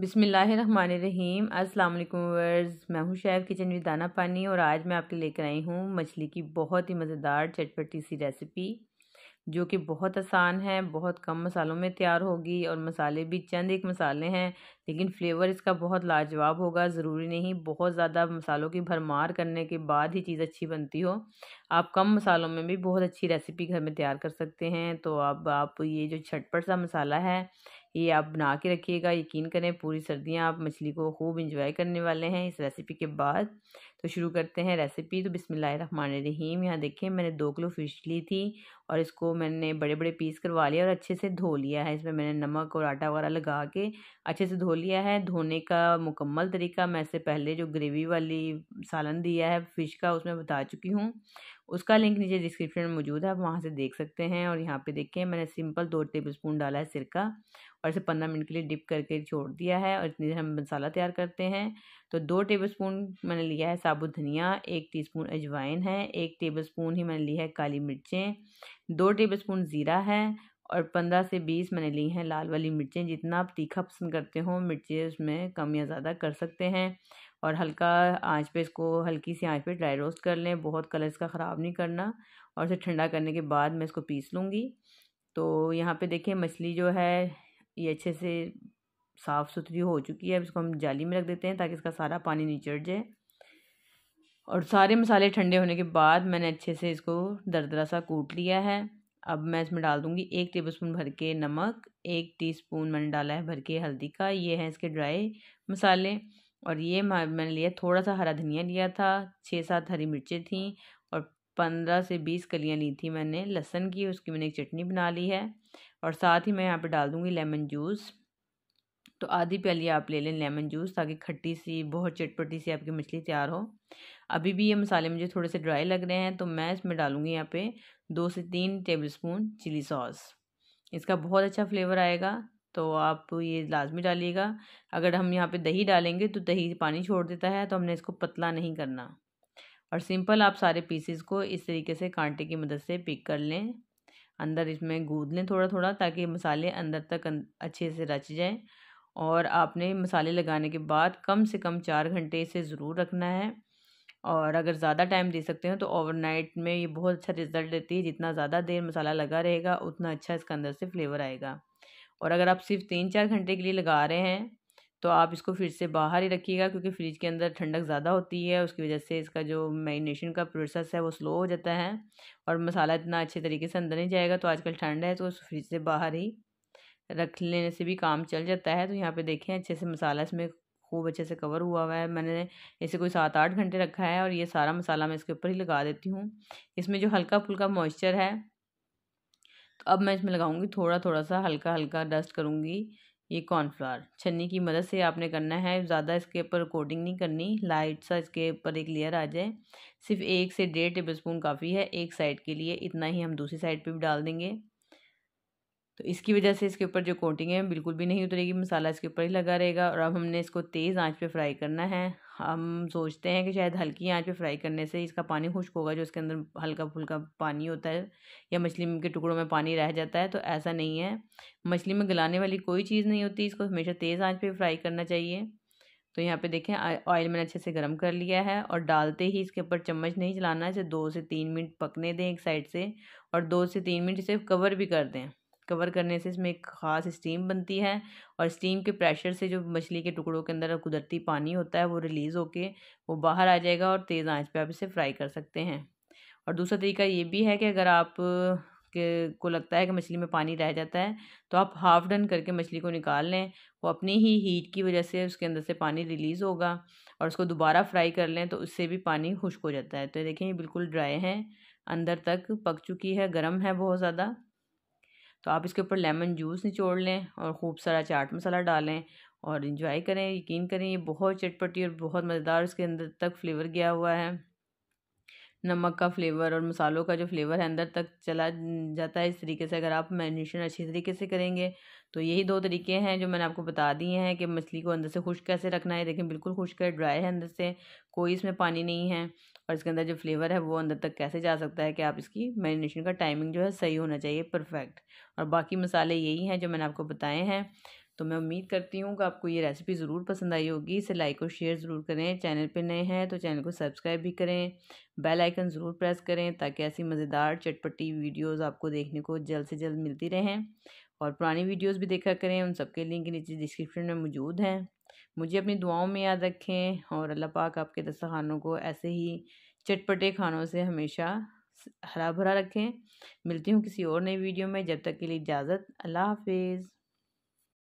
बिसमीम् अस्सलाम वालेकुम वर्स मैं हूं शेफ़ किचन विद दाना पानी और आज मैं आपके लेकर आई हूं मछली की बहुत ही मज़ेदार चटपटी सी रेसिपी जो कि बहुत आसान है बहुत कम मसालों में तैयार होगी और मसाले भी चंद एक मसाले हैं लेकिन फ्लेवर इसका बहुत लाजवाब होगा ज़रूरी नहीं बहुत ज़्यादा मसालों की भरमार करने के बाद ही चीज़ अच्छी बनती हो आप कम मसालों में भी बहुत अच्छी रेसिपी घर में तैयार कर सकते हैं तो अब आप ये जो छटपट सा मसाला है ये आप बना के रखिएगा यकीन करें पूरी सर्दियाँ आप मछली को खूब इंजॉय करने वाले हैं इस रेसिपी के बाद तो शुरू करते हैं रेसिपी तो रहीम यहाँ देखें मैंने दो किलो फ़िश ली थी और इसको मैंने बड़े बड़े पीस करवा लिया और अच्छे से धो लिया है इसमें मैंने नमक और आटा वगैरह लगा के अच्छे से धो लिया है धोने का मुकम्मल तरीका मैं इससे पहले जो ग्रेवी वाली सालन दिया है फ़िश का उसमें बता चुकी हूँ उसका लिंक नीचे डिस्क्रिप्शन में मौजूद है आप वहाँ से देख सकते हैं और यहाँ पे देखें मैंने सिंपल दो टेबल स्पून डाला है सिरका और इसे पंद्रह मिनट के लिए डिप करके छोड़ दिया है और इतनी हम मसाला तैयार करते हैं तो दो टेबलस्पून मैंने लिया है साबुत धनिया एक टीस्पून अजवाइन है एक टेबलस्पून ही मैंने ली है काली मिर्चें दो टेबलस्पून ज़ीरा है और पंद्रह से बीस मैंने ली हैं लाल वाली मिर्चें जितना आप तीखा पसंद करते हो मिर्चें उसमें कम या ज़्यादा कर सकते हैं और हल्का आँच पे इसको हल्की सी आँच पे ड्राई रोस्ट कर लें बहुत कलर इसका ख़राब नहीं करना और इसे ठंडा करने के बाद मैं इसको पीस लूँगी तो यहाँ पे देखिए मछली जो है ये अच्छे से साफ़ सुथरी हो चुकी है अब इसको हम जाली में रख देते हैं ताकि इसका सारा पानी निचड़ जाए और सारे मसाले ठंडे होने के बाद मैंने अच्छे से इसको दरदरा सा कूट लिया है अब मैं इसमें डाल दूँगी एक टेबलस्पून भर के नमक एक टीस्पून मैंने डाला है भर के हल्दी का ये है इसके ड्राई मसाले और ये मैंने लिया थोड़ा सा हरा धनिया लिया था छः सात हरी मिर्चें थी और पंद्रह से बीस कलियाँ ली थी मैंने लहसन की उसकी मैंने एक चटनी बना ली है और साथ ही मैं यहाँ पर डाल दूँगी लेमन जूस तो आधी प्याली आप ले लें लेमन जूस ताकि खट्टी सी बहुत चटपटी सी आपकी मछली तैयार हो अभी भी ये मसाले मुझे थोड़े से ड्राई लग रहे हैं तो मैं इसमें डालूँगी यहाँ पे दो से तीन टेबल स्पून चिली सॉस इसका बहुत अच्छा फ्लेवर आएगा तो आप ये लाजमी डालिएगा अगर हम यहाँ पे दही डालेंगे तो दही पानी छोड़ देता है तो हमने इसको पतला नहीं करना और सिंपल आप सारे पीसेस को इस तरीके से कांटे की मदद से पिक कर लें अंदर इसमें गूद लें थोड़ा थोड़ा ताकि मसाले अंदर तक अं-, अच्छे से रच जाएँ और आपने मसाले लगाने के बाद कम से कम चार घंटे इसे ज़रूर रखना है और अगर ज़्यादा टाइम दे सकते हैं तो ओवरनाइट में ये बहुत अच्छा रिजल्ट देती है जितना ज़्यादा देर मसाला लगा रहेगा उतना अच्छा इसका अंदर से फ्लेवर आएगा और अगर आप सिर्फ तीन चार घंटे के लिए लगा रहे हैं तो आप इसको फ्रिज से बाहर ही रखिएगा क्योंकि फ्रिज के अंदर ठंडक ज़्यादा होती है उसकी वजह से इसका जो मैरिनेशन का प्रोसेस है वो स्लो हो जाता है और मसाला इतना अच्छे तरीके से अंदर नहीं जाएगा तो आजकल ठंड है तो फ्रिज से बाहर ही रख लेने से भी काम चल जाता है तो यहाँ पे देखें अच्छे से मसाला इसमें खूब अच्छे से कवर हुआ हुआ है मैंने इसे कोई सात आठ घंटे रखा है और ये सारा मसाला मैं इसके ऊपर ही लगा देती हूँ इसमें जो हल्का फुल्का मॉइस्चर है तो अब मैं इसमें लगाऊंगी थोड़ा थोड़ा सा हल्का हल्का डस्ट करूँगी ये कॉर्नफ्लावर छन्नी की मदद से आपने करना है ज़्यादा इसके ऊपर कोटिंग नहीं करनी लाइट सा इसके ऊपर एक लेयर आ जाए सिर्फ एक से डेढ़ टेबल स्पून काफ़ी है एक साइड के लिए इतना ही हम दूसरी साइड पे भी डाल देंगे तो इसकी वजह से इसके ऊपर जो कोटिंग है बिल्कुल भी नहीं उतरेगी मसाला इसके ऊपर ही लगा रहेगा और अब हमने इसको तेज़ आंच पे फ्राई करना है हम सोचते हैं कि शायद हल्की आंच पे फ्राई करने से इसका पानी खुश्क होगा जो इसके अंदर हल्का फुल्का पानी होता है या मछली के टुकड़ों में पानी रह जाता है तो ऐसा नहीं है मछली में गलाने वाली कोई चीज़ नहीं होती इसको हमेशा तेज़ आँच पर फ्राई करना चाहिए तो यहाँ पे देखें ऑयल मैंने अच्छे से गर्म कर लिया है और डालते ही इसके ऊपर चम्मच नहीं चलाना है इसे दो से तीन मिनट पकने दें एक साइड से और दो से तीन मिनट इसे कवर भी कर दें कवर करने से इसमें एक ख़ास स्टीम बनती है और स्टीम के प्रेशर से जो मछली के टुकड़ों के अंदर कुदरती पानी होता है वो रिलीज़ होके वो बाहर आ जाएगा और तेज़ आंच पे आप इसे फ्राई कर सकते हैं और दूसरा तरीका ये भी है कि अगर आप के को लगता है कि मछली में पानी रह जाता है तो आप हाफ़ डन करके मछली को निकाल लें वो अपनी ही हीट की वजह से उसके अंदर से पानी रिलीज़ होगा और उसको दोबारा फ्राई कर लें तो उससे भी पानी खुश्क हो जाता है तो देखें ये बिल्कुल ड्राई है अंदर तक पक चुकी है गर्म है बहुत ज़्यादा तो आप इसके ऊपर लेमन जूस निचोड़ लें और खूब सारा चाट मसाला डालें और इन्जॉय करें यकीन करें ये बहुत चटपटी और बहुत मज़ेदार इसके अंदर तक फ्लेवर गया हुआ है नमक का फ्लेवर और मसालों का जो फ्लेवर है अंदर तक चला जाता है इस तरीके से अगर आप मैरिनेशन अच्छी तरीके से करेंगे तो यही दो तरीके हैं जो मैंने आपको बता दिए हैं कि मछली को अंदर से खुश कैसे रखना है देखें बिल्कुल खुश्क है ड्राई है अंदर से कोई इसमें पानी नहीं है और इसके अंदर जो फ्लेवर है वो अंदर तक कैसे जा सकता है कि आप इसकी मैरिनेशन का टाइमिंग जो है सही होना चाहिए परफेक्ट और बाकी मसाले यही हैं जो मैंने आपको बताए हैं तो मैं उम्मीद करती हूँ कि आपको ये रेसिपी ज़रूर पसंद आई होगी इसे लाइक और शेयर ज़रूर करें चैनल पे नए हैं तो चैनल को सब्सक्राइब भी करें बेल आइकन ज़रूर प्रेस करें ताकि ऐसी मज़ेदार चटपटी वीडियोस आपको देखने को जल्द से जल्द मिलती रहें और पुरानी वीडियोस भी देखा करें उन सबके लिंक नीचे डिस्क्रिप्शन में मौजूद हैं मुझे अपनी दुआओं में याद रखें और अल्लाह पाक आपके दस्तखानों को ऐसे ही चटपटे खानों से हमेशा हरा भरा रखें मिलती हूँ किसी और नई वीडियो में जब तक के लिए इजाज़त अल्लाह हाफिज़